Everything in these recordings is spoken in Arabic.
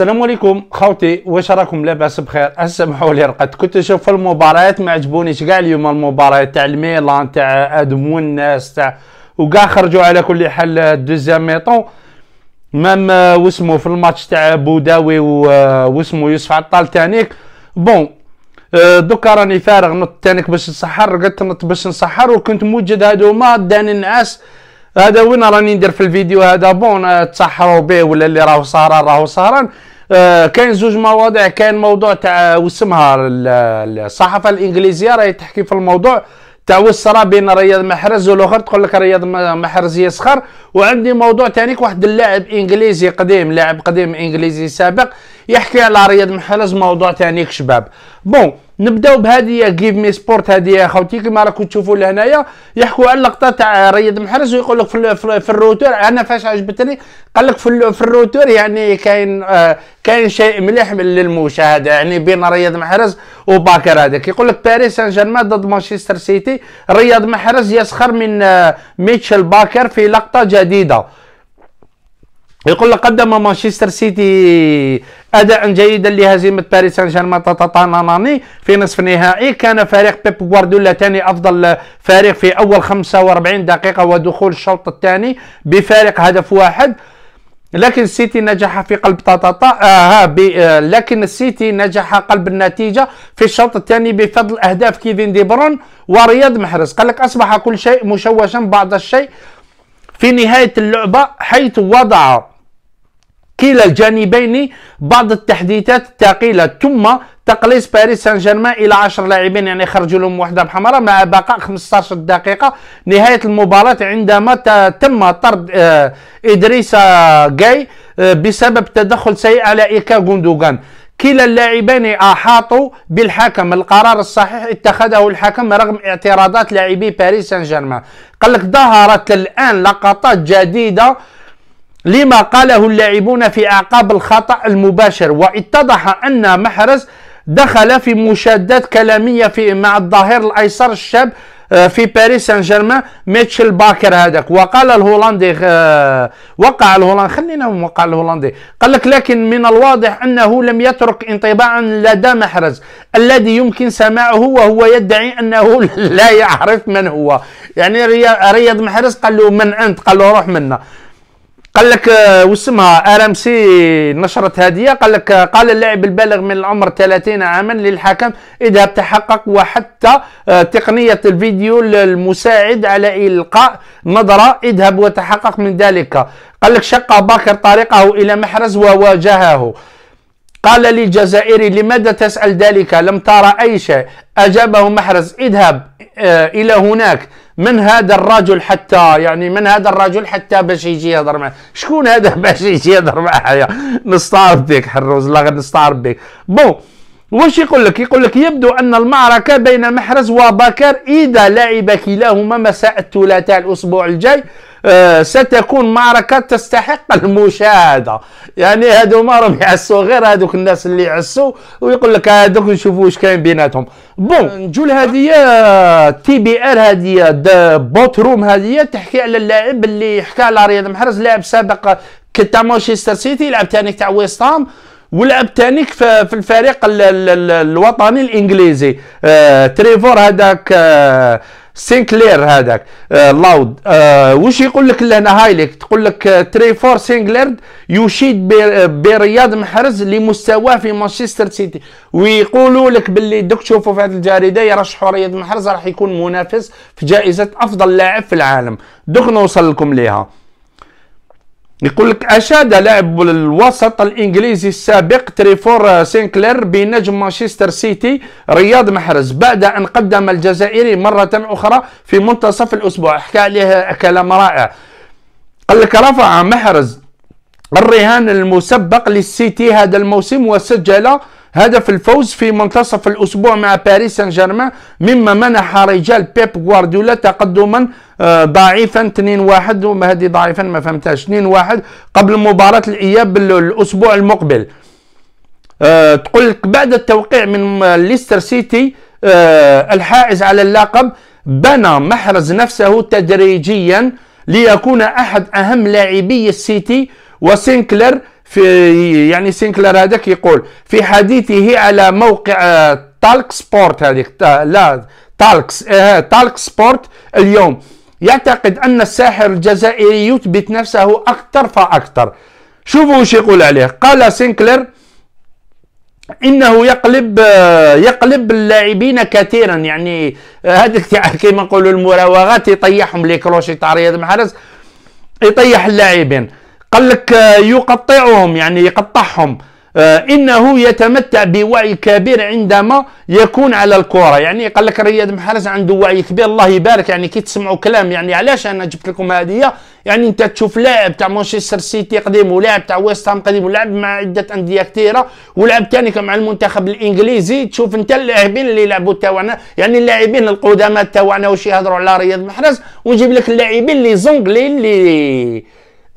السلام عليكم خوتي واش راكم لاباس بخير اسمحوا لي رقد كنت نشوف المباريات ما عجبونيش كاع اليوم المباريات تاع الميلان تاع ادم الناس تاع وكاع خرجوا على كل حال دوزيام ميطون مام آه، واسمو في الماتش تاع بوداوي آه، واسمو يوسف عطال تانيك بون آه، دوكا راني فارغ نط تانيك باش نسحر قلت نط باش نسحر وكنت موجد هادوما داني النعاس هذا وين راني ندير في الفيديو هذا بون تسحروا به ولا اللي راهو سهران راهو سهران آه، كاين زوج مواضيع كاين موضوع تاع واسمها الصحافه الانجليزيه راهي تحكي في الموضوع تاع والصرا بين رياض محرز والاخر تقول لك رياض محرز يسخر وعندي موضوع ثاني واحد اللاعب انجليزي قديم لاعب قديم انجليزي سابق يحكي على رياض محرز موضوع تانيك شباب بون نبداو بهذه جيف مي سبورت هذه خوتي كما راكم تشوفوا لهنايا يحكوا على اللقطه تاع رياض محرز ويقول لك في, في, في الروتور انا فاش عجبتني قال لك في, في الروتور يعني كاين آه كاين شيء مليح للمشاهده يعني بين رياض محرز وباكر هذاك يقول لك باريس سان جيرمان ضد مانشستر سيتي رياض محرز يسخر من آه ميتشل باكر في لقطه جديده يقول لك قدم مانشستر سيتي اداء جيدا لهزيمه باريس سان جيرمان في نصف النهائي كان فريق بيب غوارديولا ثاني افضل فريق في اول 45 دقيقه ودخول الشوط الثاني بفارق هدف واحد لكن السيتي نجح في قلب طاطا آه آه لكن السيتي نجح قلب النتيجه في الشوط الثاني بفضل اهداف كيفين دي برون ورياض محرز قال لك اصبح كل شيء مشوشا بعض الشيء في نهاية اللعبة حيث وضع كلا الجانبين بعض التحديثات الثقيلة ثم تقليص باريس سان جيرمان الى 10 لاعبين يعني خرجوا لهم وحده بحمراء مع بقاء 15 دقيقه نهايه المباراه عندما تم طرد آه، ادريس جاي آه، بسبب تدخل سيء على ايكا غوندوغان كلا اللاعبين أحاطوا بالحكم القرار الصحيح اتخذه الحكم رغم اعتراضات لاعبي باريس سان جيرمان قال لك ظهرت الآن لقطات جديدة لما قاله اللاعبون في أعقاب الخطأ المباشر واتضح أن محرز دخل في مشادات كلامية في مع الظهير الأيسر الشاب آه، في باريس سان جيرمان ميتشل باكر هذاك وقال الهولندي آه، وقع الهولندي خلينا وقع الهولندي قال لك لكن من الواضح انه لم يترك انطباعا لدى محرز الذي يمكن سماعه وهو يدعي انه لا يعرف من هو يعني رياض محرز قال له من انت قال له روح منا قال لك آه، واسمها ار ام سي نشرت هديه قال لك آه، قال اللاعب البالغ من العمر 30 عاما للحكم اذا تحقق وحتى آه، تقنيه الفيديو المساعد على القاء نظره اذهب وتحقق من ذلك قال لك شق باكر طريقه الى محرز وواجهه قال للجزائري لماذا تسأل ذلك لم ترى أي شيء أجابه محرز اذهب آه، إلى هناك من هذا الرجل حتى يعني من هذا الرجل حتى باش يجي يهضر معاه شكون هذا باش يجي يهضر معاه نستعرض بك حروز الله غير نستعرض بك بون واش يقول لك يقول لك يبدو أن المعركة بين محرز وبكر إذا لعب كلاهما مساء الثلاثاء الأسبوع الجاي آه، ستكون معركة تستحق المشاهدة يعني هادو ما راهم يعسوا غير هادوك الناس اللي يعسوا ويقول لك هادوك نشوفوا واش كاين بيناتهم بون نجو لهادية تي بي ار هادية بوت روم هادية تحكي على اللاعب اللي حكى على رياض محرز لاعب سابق كتا مانشستر سيتي لعب تانيك تاع ويست هام ولعب تانيك في الفريق الوطني الانجليزي آه، تريفور هذاك آه، سينكلير هذاك آه لاود آه واش يقول لك لهنا هايليك تقول لك آه فور سينكلير يشيد آه، برياض محرز لمستواه في مانشستر سيتي ويقولوا لك باللي دوك تشوفوا في هذه الجريده يرشحوا رياض محرز راح يكون منافس في جائزه افضل لاعب في العالم دوك نوصل لكم ليها يقول لك اشاد لاعب الوسط الانجليزي السابق تريفور سينكلير بنجم مانشستر سيتي رياض محرز بعد ان قدم الجزائري مره اخرى في منتصف الاسبوع حكى عليه كلام رائع قال لك رفع محرز الرهان المسبق للسيتي هذا الموسم وسجل هدف الفوز في منتصف الأسبوع مع باريس سان جيرمان مما منح رجال بيب غوارديولا تقدما آه، ضعيفا 2-1 وهذه ضعيفا ما فهمتهاش 2-1 قبل مباراة الإياب الأسبوع المقبل آه، تقول لك بعد التوقيع من ليستر سيتي آه، الحائز على اللقب بنى محرز نفسه تدريجيا ليكون أحد أهم لاعبي السيتي وسينكلر في يعني سينكلر هذاك يقول في حديثه على موقع تالك سبورت هذيك لا تالكس تالك سبورت اليوم يعتقد ان الساحر الجزائري يثبت نفسه اكثر فاكثر شوفوا وش يقول عليه قال سينكلر انه يقلب آه، يقلب اللاعبين كثيرا يعني آه، هذيك كيما نقولوا المراوغات يطيحهم لي كروشي تاع رياض محرز يطيح اللاعبين قال لك آه، يقطعهم يعني يقطعهم آه، انه يتمتع بوعي كبير عندما يكون على الكره يعني قال لك رياض محرز عنده وعي كبير الله يبارك يعني كي تسمعوا كلام يعني علاش انا جبت لكم هذه يعني انت تشوف لاعب تاع مانشستر سيتي قديم ولاعب تاع ويست هام قديم ولعب مع عده انديه كثيره ولعب ثاني مع المنتخب الانجليزي تشوف انت اللاعبين اللي لعبوا تاعنا يعني اللاعبين القدامى تاعنا واش يهضروا على رياض محرز ونجيب لك اللاعبين اللي زونغلي اللي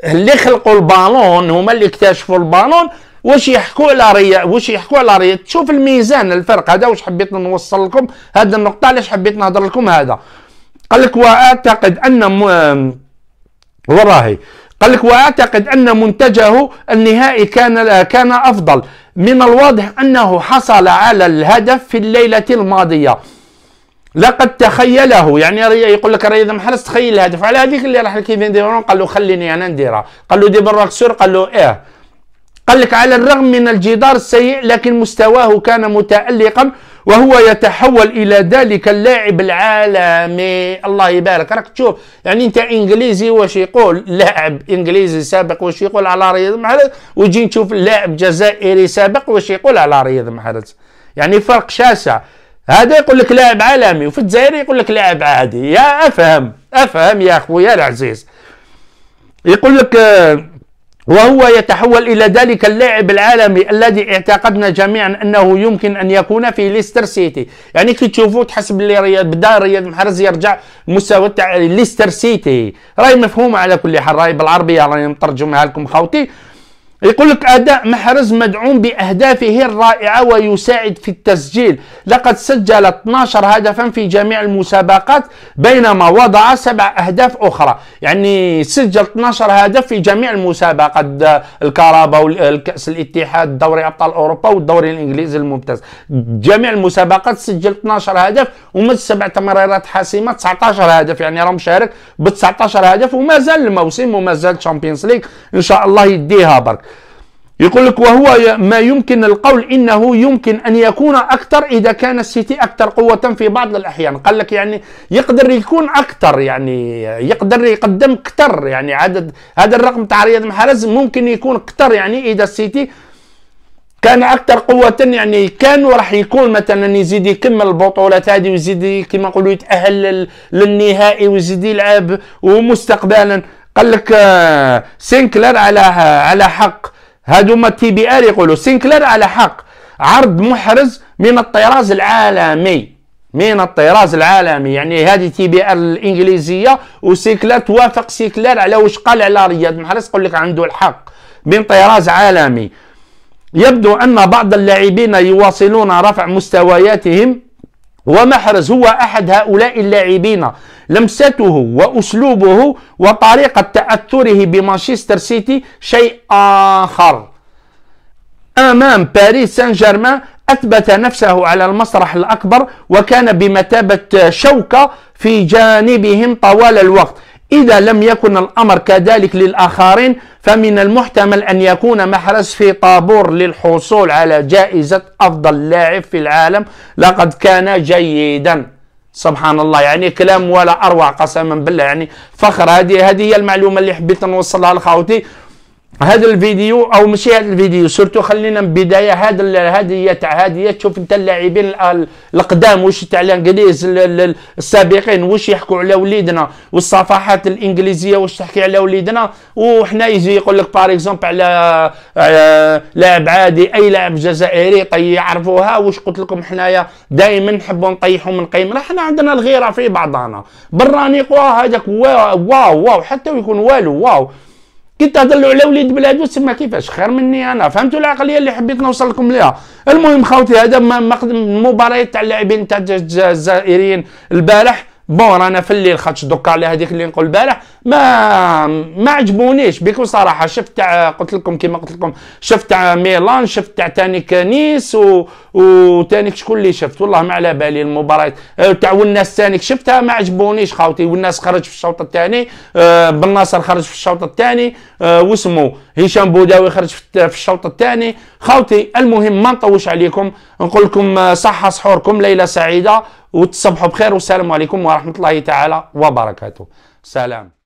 اللي خلقوا البالون هما اللي اكتشفوا البالون واش يحكوا على ريا واش يحكوا على ريا تشوف الميزان الفرق هذا واش حبيت نوصل لكم هذه النقطه علاش حبيت نهضر لكم هذا قال لك واعتقد ان م... وراهي قال لك واعتقد ان منتجه النهائي كان كان افضل من الواضح انه حصل على الهدف في الليله الماضيه لقد تخيله يعني يقول لك راه اذا محرز تخيل الهدف على هذيك اللي راح لكيفين ديبرون قال له خليني انا نديرها قال له دي راك سور قال له ايه قال لك على الرغم من الجدار السيء لكن مستواه كان متألقا وهو يتحول الى ذلك اللاعب العالمي الله يبارك راك تشوف يعني انت انجليزي واش يقول لاعب انجليزي سابق واش يقول على رياض محرز وتجي نشوف لاعب جزائري سابق واش يقول على رياض محرز يعني فرق شاسع هذا يقول لك لاعب عالمي وفي الجزائر يقول لك لاعب عادي يا افهم افهم يا خويا العزيز يقول لك آه، وهو يتحول الى ذلك اللاعب العالمي الذي اعتقدنا جميعا انه يمكن ان يكون في ليستر سيتي يعني كي تشوفوا تحسب اللي رياض بدا رياض محرز يرجع المستوى تاع ليستر سيتي راهي مفهومه على كل حال راهي بالعربيه راني مترجمها لكم خوتي يقول لك أداء محرز مدعوم بأهدافه الرائعة ويساعد في التسجيل لقد سجل 12 هدفا في جميع المسابقات بينما وضع سبع أهداف أخرى يعني سجل 12 هدف في جميع المسابقات الكهرباء والكأس الاتحاد دوري أبطال أوروبا والدوري الإنجليزي الممتاز جميع المسابقات سجل 12 هدف ومد سبع تمريرات حاسمة 19 هدف يعني راه مشارك ب 19 هدف ومازال الموسم ومازال تشامبيونز ليغ إن شاء الله يديها برك يقول لك وهو ما يمكن القول انه يمكن ان يكون اكثر اذا كان السيتي اكثر قوه في بعض الاحيان قال لك يعني يقدر يكون اكثر يعني يقدر يقدم اكثر يعني عدد هذا الرقم تاع رياض محرز ممكن يكون اكثر يعني اذا السيتي كان اكثر قوه يعني كان وراح يكون مثلا يزيد يكمل البطولات هذه ويزيد كما نقولوا يتاهل للنهائي ويزيد يلعب ومستقبلا قال لك آه، سينكلر على على حق هادو ما تي بي ار يقولوا سينكلير على حق عرض محرز من الطراز العالمي من الطراز العالمي يعني هذه تي بي ار الانجليزيه وسينكلير توافق سينكلير على واش قال على رياض محرز يقول لك عنده الحق من طراز عالمي يبدو ان بعض اللاعبين يواصلون رفع مستوياتهم ومحرز هو أحد هؤلاء اللاعبين لمسته وأسلوبه وطريقة تأثره بمانشستر سيتي شيء آخر أمام باريس سان جيرمان أثبت نفسه على المسرح الأكبر وكان بمثابة شوكة في جانبهم طوال الوقت إذا لم يكن الأمر كذلك للآخرين فمن المحتمل أن يكون محرز في طابور للحصول على جائزة أفضل لاعب في العالم لقد كان جيدا سبحان الله يعني كلام ولا أروع قسما بالله يعني فخر هذه هذه هي المعلومة اللي حبيت نوصلها لخوتي هذا الفيديو او مش هذا الفيديو سورتو خلينا من بدايه هذا هذه تاع هذه تشوف انت اللاعبين القدام واش تاع الانجليز السابقين واش يحكوا على وليدنا والصفحات الانجليزيه واش تحكي على وليدنا وحنا يجي يقول لك باغ اكزومبل على, آه، لاعب عادي اي لاعب جزائري طي يعرفوها واش قلت لكم حنايا دائما نحبوا نطيحوا من قيمنا حنا عندنا الغيره في بعضنا براني قوا هذاك واو واو حتى يكون والو واو كي تهضر على وليد بلادو تسمى كيفاش خير مني انا فهمتوا العقليه اللي حبيت نوصل لكم ليها المهم خاوتي هذا المباريات تاع اللاعبين تاع الجزائريين البارح بون رانا في الليل خاطش دوكا على هذيك اللي نقول البارح ما ما عجبونيش بكل صراحه شفت تاع قلت لكم كيما قلت لكم شفت تاع ميلان شفت تاع تاني و وتانيك شكون اللي شفت والله ما على بالي المباريات أه، تاع والناس تانيك شفتها ما عجبونيش خاوتي والناس أه، خرج في الشوط الثاني بن أه، ناصر خرج في الشوط الثاني واسمو هشام بوداوي خرج في الشوط الثاني خوتي المهم ما نطوش عليكم نقول لكم آه، صحه سحوركم ليله سعيده وتصبحوا بخير والسلام عليكم ورحمه الله تعالى وبركاته سلام